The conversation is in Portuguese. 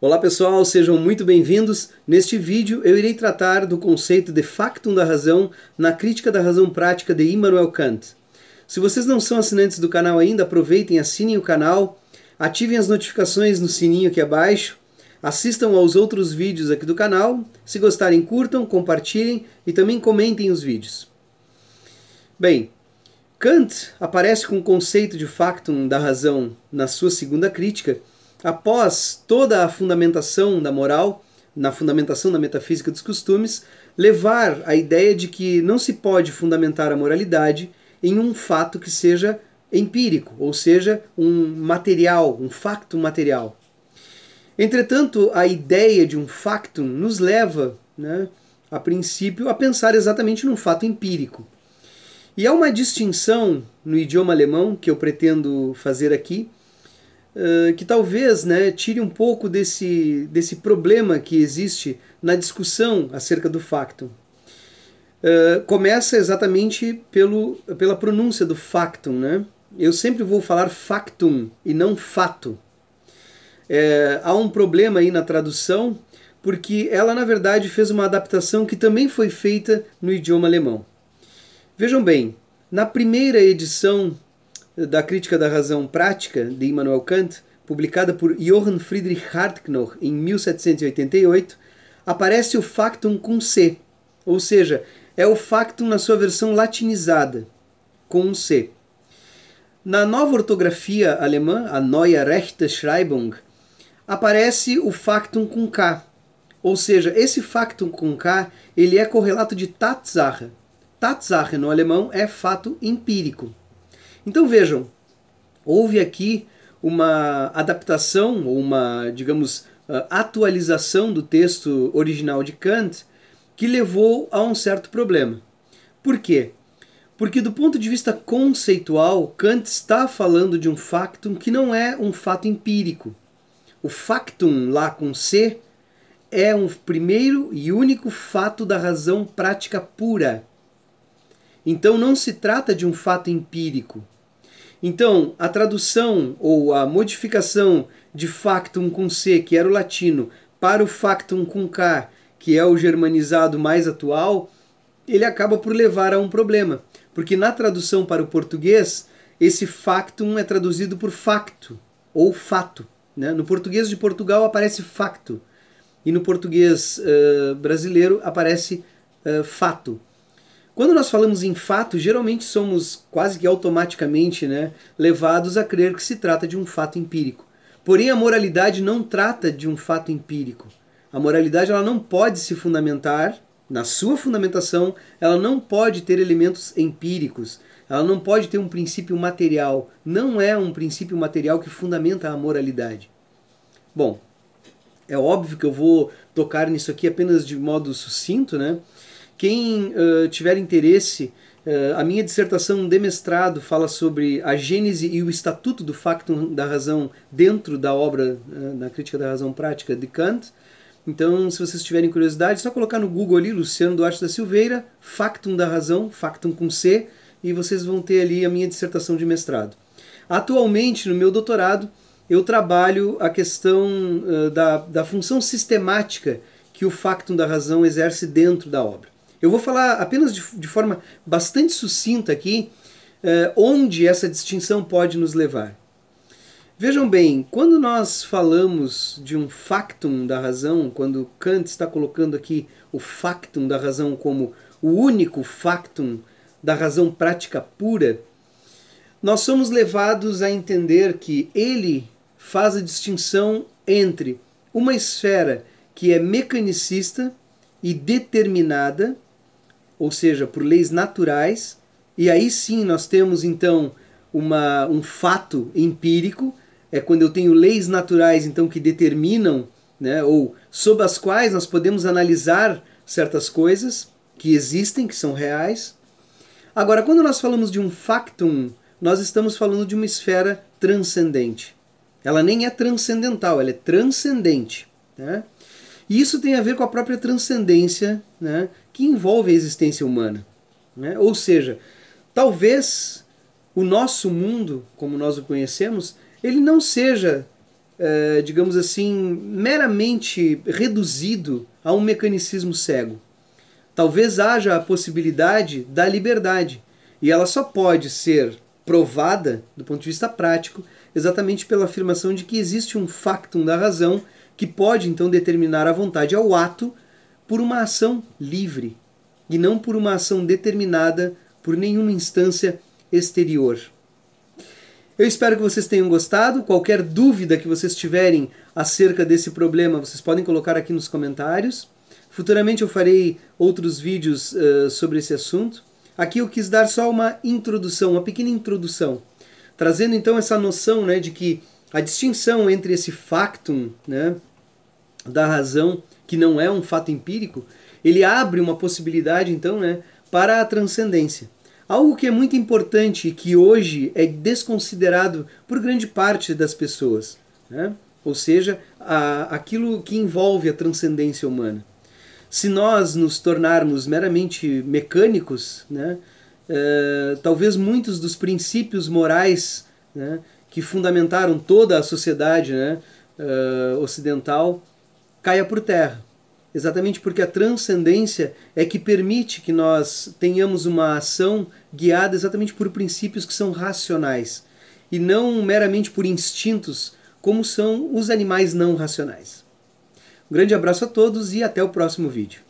Olá pessoal, sejam muito bem-vindos. Neste vídeo eu irei tratar do conceito de factum da razão na crítica da razão prática de Immanuel Kant. Se vocês não são assinantes do canal ainda, aproveitem, assinem o canal, ativem as notificações no sininho aqui abaixo, assistam aos outros vídeos aqui do canal, se gostarem curtam, compartilhem e também comentem os vídeos. Bem, Kant aparece com o conceito de factum da razão na sua segunda crítica, após toda a fundamentação da moral, na fundamentação da metafísica dos costumes, levar a ideia de que não se pode fundamentar a moralidade em um fato que seja empírico, ou seja, um material, um facto material. Entretanto, a ideia de um factum nos leva, né, a princípio, a pensar exatamente num fato empírico. E há uma distinção no idioma alemão que eu pretendo fazer aqui eh, que talvez né, tire um pouco desse, desse problema que existe na discussão acerca do factum. Uh, eh, começa exatamente pelo, pela pronúncia do factum. Né? Eu sempre vou falar factum e não fato. É, há um problema aí na tradução, porque ela, na verdade, fez uma adaptação que também foi feita no idioma alemão. Vejam bem, na primeira edição da Crítica da Razão Prática, de Immanuel Kant, publicada por Johann Friedrich Hartknoch em 1788, aparece o factum com C, ou seja, é o factum na sua versão latinizada, com um C. Na nova ortografia alemã, a Neue schreibung, aparece o factum com K, ou seja, esse factum com K ele é correlato de Tatsache. Tatsache no alemão é fato empírico. Então vejam, houve aqui uma adaptação, ou uma, digamos, ah, atualização do texto original de Kant que levou a um certo problema. Por quê? Porque, do ponto de vista conceitual, Kant está falando de um factum que não é um fato empírico. O factum, lá com C, é um primeiro e único fato da razão prática pura. Então, não se trata de um fato empírico. Então, a tradução ou a modificação de factum com C, que era o latino, para o factum com K, que é o germanizado mais atual, ele acaba por levar a um problema. Porque na tradução para o português, esse factum é traduzido por facto ou fato. Né? No português de Portugal aparece facto e no português uh, brasileiro aparece uh, fato. Quando nós falamos em fato, geralmente somos quase que automaticamente né, levados a crer que se trata de um fato empírico. Porém, a moralidade não trata de um fato empírico. A moralidade ela não pode se fundamentar, na sua fundamentação, ela não pode ter elementos empíricos, ela não pode ter um princípio material. Não é um princípio material que fundamenta a moralidade. Bom, é óbvio que eu vou tocar nisso aqui apenas de modo sucinto, né? Quem uh, tiver interesse, uh, a minha dissertação de mestrado fala sobre a gênese e o estatuto do factum da razão dentro da obra, uh, na crítica da razão prática de Kant. Então, se vocês tiverem curiosidade, é só colocar no Google ali, Luciano Duarte da Silveira, Factum da Razão, Factum com C, e vocês vão ter ali a minha dissertação de mestrado. Atualmente, no meu doutorado, eu trabalho a questão uh, da, da função sistemática que o Factum da Razão exerce dentro da obra. Eu vou falar apenas de, de forma bastante sucinta aqui eh, onde essa distinção pode nos levar. Vejam bem, quando nós falamos de um factum da razão, quando Kant está colocando aqui o factum da razão como o único factum da razão prática pura, nós somos levados a entender que ele faz a distinção entre uma esfera que é mecanicista e determinada ou seja, por leis naturais, e aí sim nós temos então uma, um fato empírico, é quando eu tenho leis naturais então que determinam, né, ou sob as quais nós podemos analisar certas coisas que existem, que são reais. Agora, quando nós falamos de um factum, nós estamos falando de uma esfera transcendente. Ela nem é transcendental, ela é transcendente. Né? E isso tem a ver com a própria transcendência né, que envolve a existência humana. Né? Ou seja, talvez o nosso mundo, como nós o conhecemos, ele não seja, é, digamos assim, meramente reduzido a um mecanicismo cego. Talvez haja a possibilidade da liberdade, e ela só pode ser provada, do ponto de vista prático, exatamente pela afirmação de que existe um factum da razão que pode então determinar a vontade ao ato por uma ação livre e não por uma ação determinada por nenhuma instância exterior. Eu espero que vocês tenham gostado. Qualquer dúvida que vocês tiverem acerca desse problema, vocês podem colocar aqui nos comentários. Futuramente eu farei outros vídeos uh, sobre esse assunto. Aqui eu quis dar só uma introdução, uma pequena introdução, trazendo então essa noção né, de que a distinção entre esse factum, né, da razão, que não é um fato empírico, ele abre uma possibilidade, então, né, para a transcendência. Algo que é muito importante e que hoje é desconsiderado por grande parte das pessoas, né? ou seja, a, aquilo que envolve a transcendência humana. Se nós nos tornarmos meramente mecânicos, né, eh, talvez muitos dos princípios morais né, que fundamentaram toda a sociedade né, eh, ocidental caia por terra. Exatamente porque a transcendência é que permite que nós tenhamos uma ação guiada exatamente por princípios que são racionais e não meramente por instintos, como são os animais não racionais. Um grande abraço a todos e até o próximo vídeo.